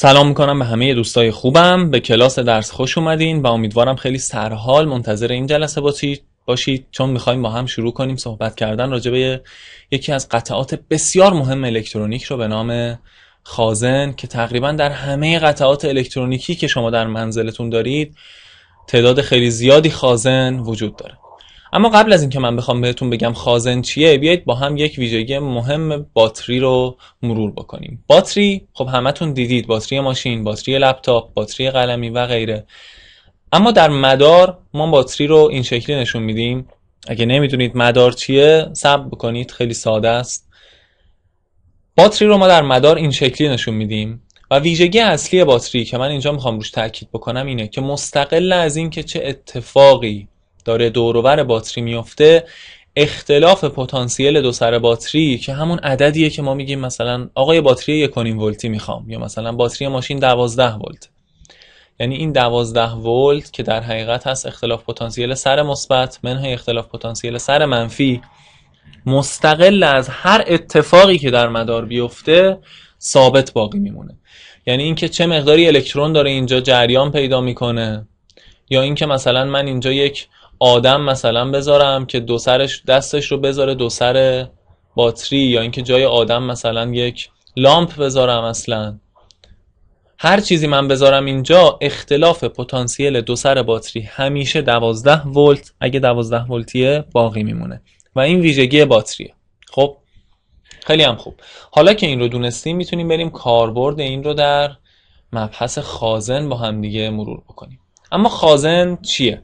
سلام میکنم به همه دوستای خوبم به کلاس درس خوش اومدین و امیدوارم خیلی سرحال منتظر این جلسه باشید باشید چون میخوایم با هم شروع کنیم صحبت کردن راجبه به یکی از قطعات بسیار مهم الکترونیک رو به نام خازن که تقریبا در همه قطعات الکترونیکی که شما در منزلتون دارید تعداد خیلی زیادی خازن وجود داره اما قبل از اینکه من بخوام بهتون بگم خازن چیه بیایید با هم یک ویژگی مهم باتری رو مرور بکنیم باتری خب همتون دیدید باتری ماشین باتری لپتاپ باتری قلمی و غیره اما در مدار ما باتری رو این شکلی نشون میدیم اگه نمیدونید مدار چیه سب بکنید خیلی ساده است باتری رو ما در مدار این شکلی نشون میدیم و ویژگی اصلی باتری که من اینجا میخوام روش تاکید بکنم اینه که مستقل از اینکه چه اتفاقی داره دوروبر باتری میفته اختلاف پتانسیل دو سر باتری که همون عددیه که ما میگیم مثلا آقای باتری یکونیم ولتی میخوام یا مثلا باتری ماشین دوازده ولت یعنی این دوازده ولت که در حقیقت هست اختلاف پتانسیل سر مثبت منهای اختلاف پتانسیل سر منفی مستقل از هر اتفاقی که در مدار بیفته ثابت باقی میمونه یعنی اینکه چه مقداری الکترون داره اینجا جریان پیدا میکنه یا اینکه مثلا من اینجا یک آدم مثلا بذارم که دو سرش دستش رو بذاره دو سر باتری یا اینکه جای آدم مثلا یک لامپ بذارم اصلا هر چیزی من بذارم اینجا اختلاف پتانسیل دو سر باتری همیشه 12 ولت اگه 12 ولتیه باقی میمونه و این ویژگی باتریه خب خیلی هم خوب حالا که این رو دونستیم میتونیم بریم کاربرد این رو در مبحث خازن با همدیگه مرور بکنیم اما خازن چیه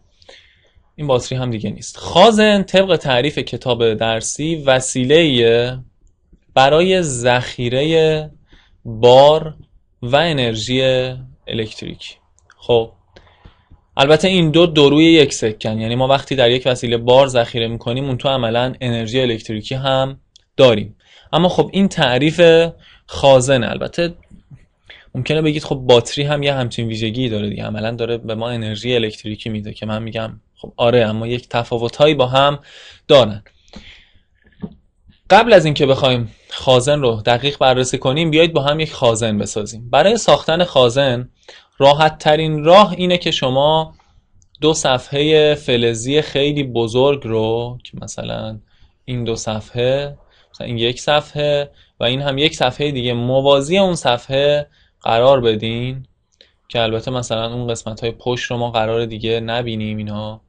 این باتری هم دیگه نیست خازن طبق تعریف کتاب درسی وسیله برای ذخیره بار و انرژی الکتریکی خب البته این دو دروی یک سکن یعنی ما وقتی در یک وسیله بار ذخیره میکنیم اون تو عملا انرژی الکتریکی هم داریم اما خب این تعریف خازن البته ممکنه بگید خب باتری هم یه همچین ویژگی داره دیگه عملا داره به ما انرژی الکتریکی میده که من میگم خب، آره اما یک تفاوتهایی با هم دارن قبل از اینکه بخوایم خازن رو دقیق بررسی کنیم بیایید با هم یک خازن بسازیم برای ساختن خازن راحت ترین راه اینه که شما دو صفحه فلزی خیلی بزرگ رو که مثلا این دو صفحه مثلا این یک صفحه و این هم یک صفحه دیگه موازی اون صفحه قرار بدین که البته مثلا اون قسمت های پشت رو ما قرار دیگه نبینیم اینا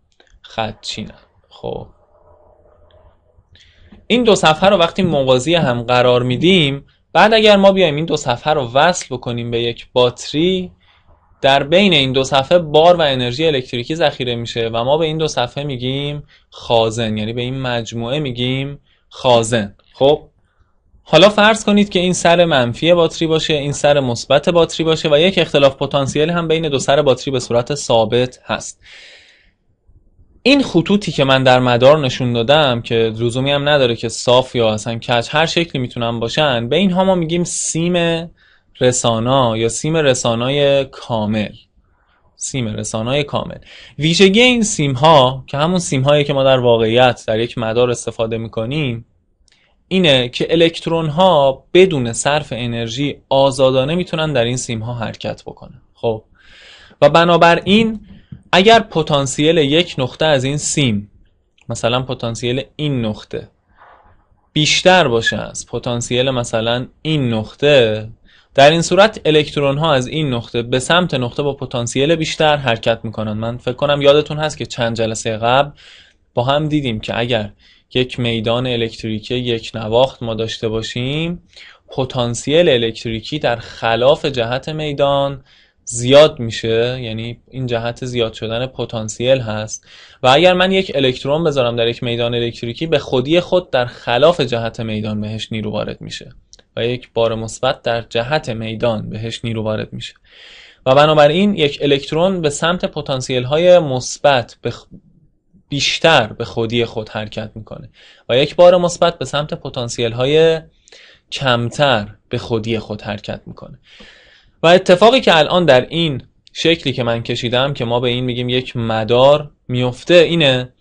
خدچینم خب این دو صفحه رو وقتی موازی هم قرار میدیم بعد اگر ما بیایم این دو صفحه رو وصل بکنیم به یک باتری در بین این دو صفحه بار و انرژی الکتریکی ذخیره میشه و ما به این دو صفحه میگیم خازن یعنی به این مجموعه میگیم خازن خب حالا فرض کنید که این سر منفی باتری باشه این سر مثبت باتری باشه و یک اختلاف پتانسیل هم بین دو سر باتری به صورت ثابت هست این خطوطی که من در مدار نشون دادم که لزومی هم نداره که صاف یا اصلا کج هر شکلی میتونن باشن به اینها ما میگیم سیم رسانا یا سیم رسانای کامل سیم رسانای کامل ویژگی این سیم ها که همون سیم هایی که ما در واقعیت در یک مدار استفاده میکنیم اینه که الکترون ها بدون صرف انرژی آزادانه میتونن در این سیم ها حرکت بکنن خب و بنابراین اگر پتانسیل یک نقطه از این سیم مثلا پتانسیل این نقطه بیشتر باشه از پتانسیل مثلا این نقطه در این صورت الکترون ها از این نقطه به سمت نقطه با پتانسیل بیشتر حرکت میکنن من فکر کنم یادتون هست که چند جلسه قبل با هم دیدیم که اگر یک میدان الکتریکی یک نواخت ما داشته باشیم پتانسیل الکتریکی در خلاف جهت میدان زیاد میشه یعنی این جهت زیاد شدن پتانسیل هست و اگر من یک الکترون بذارم در یک میدان الکتریکی به خودی خود در خلاف جهت میدان بهش نیرو وارد میشه و یک بار مثبت در جهت میدان بهش نیرو وارد میشه و بنابراین یک الکترون به سمت پتانسیل های مثبت بیشتر به خودی خود حرکت میکنه و یک بار مثبت به سمت پتانسیل های کمتر به خودی خود حرکت میکنه و اتفاقی که الان در این شکلی که من کشیدم که ما به این میگیم یک مدار میفته اینه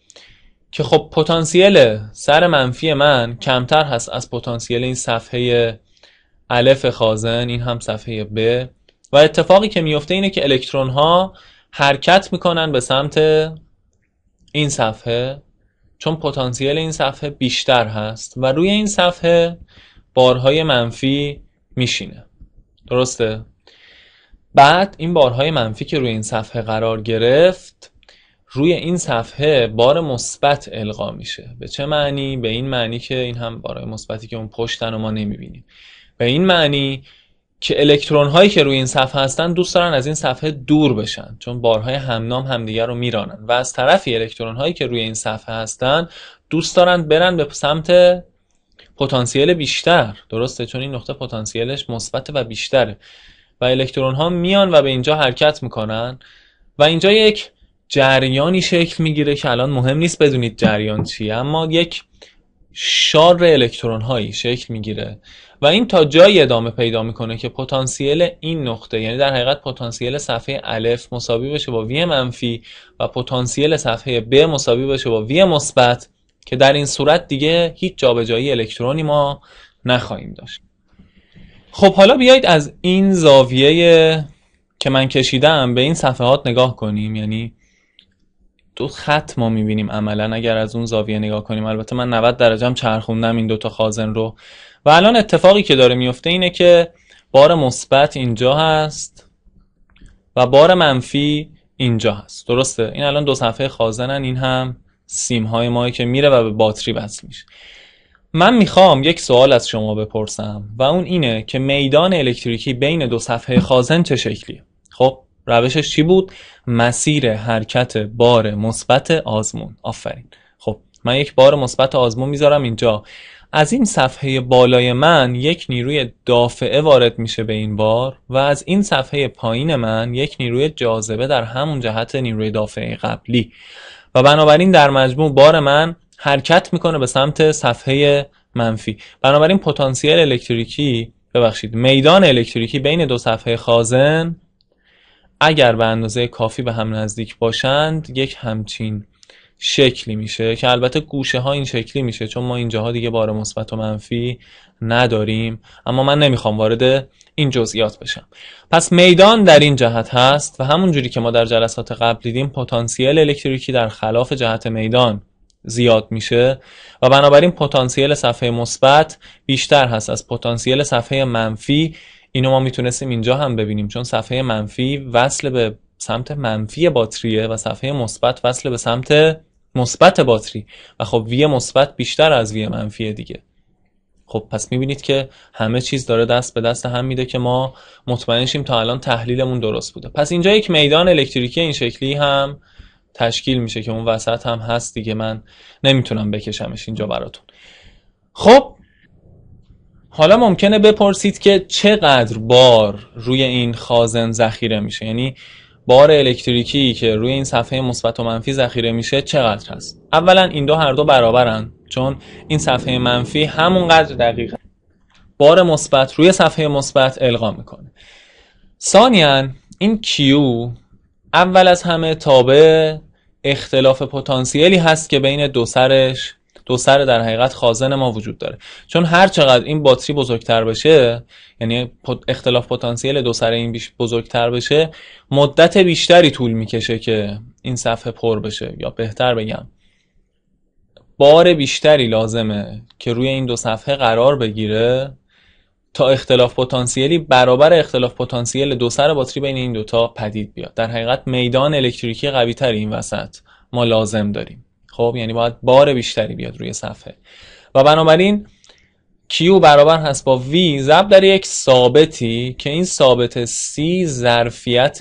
که خب پتانسیل سر منفی من کمتر هست از پتانسیل این صفحه الف خازن این هم صفحه ب و اتفاقی که میفته اینه که الکترون ها حرکت میکنن به سمت این صفحه چون پتانسیل این صفحه بیشتر هست و روی این صفحه بارهای منفی میشینه درسته بعد این بارهای منفی که روی این صفحه قرار گرفت روی این صفحه بار مثبت القا میشه به چه معنی به این معنی که این هم بارهای مثبتی که اون پشتن و ما نمیبینیم به این معنی که الکترون هایی که روی این صفحه هستن دوست دارن از این صفحه دور بشن چون بارهای همنام همدیگر رو میرانن و از طرفی الکترون هایی که روی این صفحه هستن دوست دارن برن به سمت پتانسیل بیشتر درسته چون این نقطه پتانسیلش مثبت و بیشتره و الکترون ها میان و به اینجا حرکت میکنن و اینجا یک جریانی شکل میگیره که الان مهم نیست بدونید جریان چیه اما یک شار الکترون هایی شکل میگیره و این تا جایی ادامه پیدا میکنه که پتانسیل این نقطه یعنی در حقیقت پتانسیل صفحه الف مساوی بشه با وی منفی و پتانسیل صفحه ب مساوی بشه با وی مثبت که در این صورت دیگه هیچ جابجایی الکترونی ما نخواهیم داشت خب حالا بیایید از این زاویه که من کشیدم به این صفحات نگاه کنیم یعنی دو خط ما میبینیم عملا اگر از اون زاویه نگاه کنیم البته من 90 درجه هم چرخوندم این دوتا خازن رو و الان اتفاقی که داره میفته اینه که بار مثبت اینجا هست و بار منفی اینجا هست درسته این الان دو صفحه خازنن این هم سیم های مایی که میره و به باتری وصل میشه من میخوام یک سوال از شما بپرسم و اون اینه که میدان الکتریکی بین دو صفحه خازن چه شکلیه خب روشش چی بود مسیر حرکت بار مثبت آزمون آفرین خب من یک بار مثبت آزمون میذارم اینجا از این صفحه بالای من یک نیروی دافعه وارد میشه به این بار و از این صفحه پایین من یک نیروی جاذبه در همون جهت نیروی دافعه قبلی و بنابراین در مجموع بار من حرکت میکنه به سمت صفحه منفی بنابراین پتانسیل الکتریکی ببخشید میدان الکتریکی بین دو صفحه خازن اگر به اندازه کافی به هم نزدیک باشند یک همچین شکلی میشه که البته گوشه ها این شکلی میشه چون ما اینجاها دیگه بار مثبت و منفی نداریم اما من نمیخوام وارد این جزئیات بشم پس میدان در این جهت هست و همون جوری که ما در جلسات قبل دیدیم پتانسیل الکتریکی در خلاف جهت میدان زیاد میشه و بنابراین پتانسیل صفحه مثبت بیشتر هست از پتانسیل صفحه منفی اینو ما میتونستیم اینجا هم ببینیم چون صفحه منفی وصل به سمت منفی باتریه و صفحه مثبت وصل به سمت مثبت باتری و خب وی مثبت بیشتر از وی منفی دیگه خب پس میبینید که همه چیز داره دست به دست هم میده که ما مطمئن شیم تا الان تحلیلمون درست بوده پس اینجا یک میدان الکتریکی این شکلی هم تشکیل میشه که اون وسط هم هست دیگه من نمیتونم بکشمش اینجا براتون خب حالا ممکنه بپرسید که چقدر بار روی این خازن ذخیره میشه یعنی بار الکتریکی که روی این صفحه مثبت و منفی ذخیره میشه چقدر هست اولا این دو هر دو برابرن چون این صفحه منفی همونقدر دقیقه بار مثبت روی صفحه مثبت القا میکنه ثانیا این کیو اول از همه تابع اختلاف پتانسیلی هست که بین دو سرش دو سر در حقیقت خازن ما وجود داره چون هر چقدر این باتری بزرگتر بشه یعنی اختلاف پتانسیل دو سر این بزرگتر بشه مدت بیشتری طول میکشه که این صفحه پر بشه یا بهتر بگم بار بیشتری لازمه که روی این دو صفحه قرار بگیره تا اختلاف پتانسیلی برابر اختلاف پتانسیل دو سر باتری بین این دوتا پدید بیاد در حقیقت میدان الکتریکی قوی تر این وسط ما لازم داریم خب یعنی باید بار بیشتری بیاد روی صفحه و بنابراین Q برابر هست با V ضرب در یک ثابتی که این ثابت C ظرفیت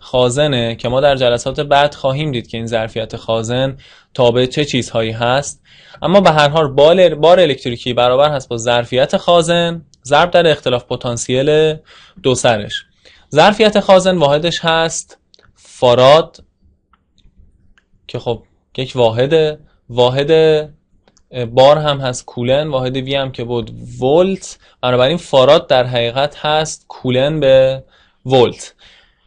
خازنه که ما در جلسات بعد خواهیم دید که این ظرفیت خازن تابع چه چیزهایی هست اما به هر حال بار, بار الکتریکی برابر هست با ظرفیت خازن ضرب در اختلاف پتانسیل دو سرش ظرفیت خازن واحدش هست فاراد که خب یک واحد، واحد بار هم هست کولن واحد وی هم که بود ولت بنابراین فاراد در حقیقت هست کولن به ولت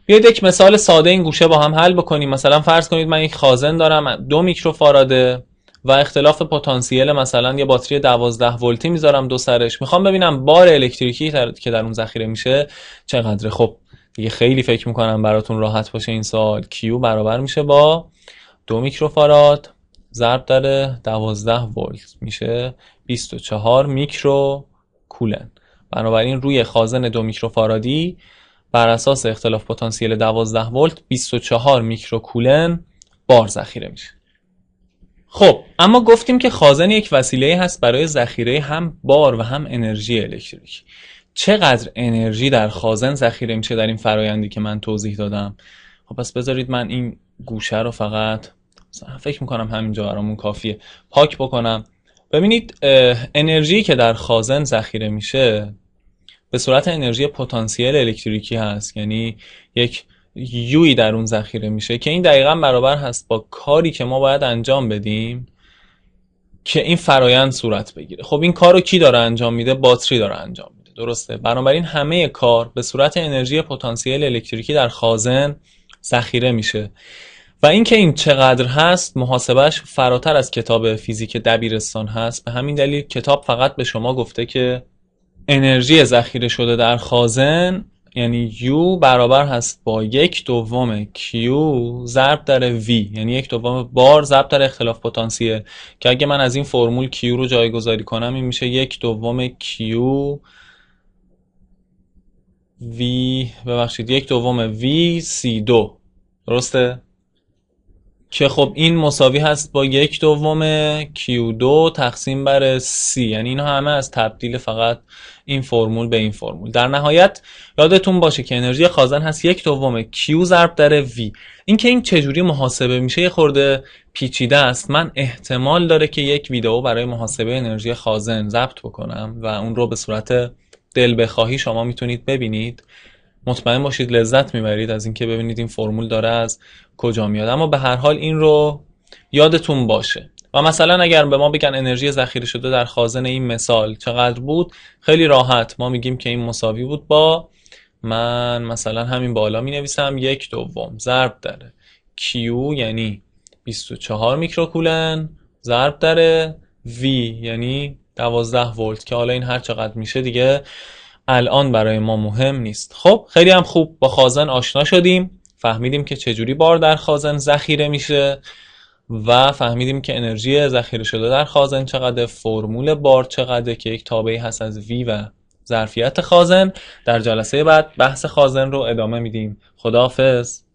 بیاید یک مثال ساده این گوشه با هم حل بکنیم مثلا فرض کنید من یک خازن دارم دو میکرو فاراده و اختلاف پتانسیل مثلا یه باتری 12 ولتی میذارم دو سرش میخوام ببینم بار الکتریکی که در اون ذخیره میشه چقدره خب یه خیلی فکر میکنم براتون راحت باشه این سال کیو برابر میشه با دو میکروفاراد ضرب در 12 ولت میشه 24 میکرو کولن بنابراین روی خازن دو میکروفارادی بر اساس اختلاف پتانسیل 12 ولت 24 میکرو کولن بار ذخیره میشه خب اما گفتیم که خازن یک وسیله هست برای ذخیره هم بار و هم انرژی الکتریک چقدر انرژی در خازن ذخیره میشه در این فرایندی که من توضیح دادم خب پس بذارید من این گوشه رو فقط فکر میکنم همینجا برامون کافیه پاک بکنم ببینید انرژی که در خازن ذخیره میشه به صورت انرژی پتانسیل الکتریکی هست یعنی یک یوی در اون ذخیره میشه که این دقیقا برابر هست با کاری که ما باید انجام بدیم که این فرایند صورت بگیره خب این کار رو کی داره انجام میده باتری داره انجام میده درسته بنابراین همه کار به صورت انرژی پتانسیل الکتریکی در خازن ذخیره میشه و اینکه این چقدر هست محاسبش فراتر از کتاب فیزیک دبیرستان هست به همین دلیل کتاب فقط به شما گفته که انرژی ذخیره شده در خازن یعنی U برابر هست با یک دوم Q ضرب در V یعنی یک دوم بار ضرب در اختلاف پتانسیل که اگه من از این فرمول کیو رو جایگذاری کنم این میشه یک دوم کیو V ببخشید یک دوم V C دو درسته؟ که خب این مساوی هست با یک دوم Q2 تقسیم بر C یعنی اینا همه از تبدیل فقط این فرمول به این فرمول در نهایت یادتون باشه که انرژی خازن هست یک دوم Q ضرب در V این که این چجوری محاسبه میشه یه خورده پیچیده است من احتمال داره که یک ویدیو برای محاسبه انرژی خازن ضبط بکنم و اون رو به صورت دل بخواهی شما میتونید ببینید مطمئن باشید لذت میبرید از اینکه ببینید این فرمول داره از کجا میاد اما به هر حال این رو یادتون باشه و مثلا اگر به ما بگن انرژی ذخیره شده در خازن این مثال چقدر بود خیلی راحت ما میگیم که این مساوی بود با من مثلا همین بالا می نویسم یک دوم ضرب داره Q یعنی 24 میکروکولن ضرب داره V یعنی 12 ولت که حالا این هر چقدر میشه دیگه الان برای ما مهم نیست خب خیلی هم خوب با خازن آشنا شدیم فهمیدیم که چجوری بار در خازن ذخیره میشه و فهمیدیم که انرژی ذخیره شده در خازن چقدر فرمول بار چقدر که یک تابعی هست از وی و ظرفیت خازن در جلسه بعد بحث خازن رو ادامه میدیم خداحافظ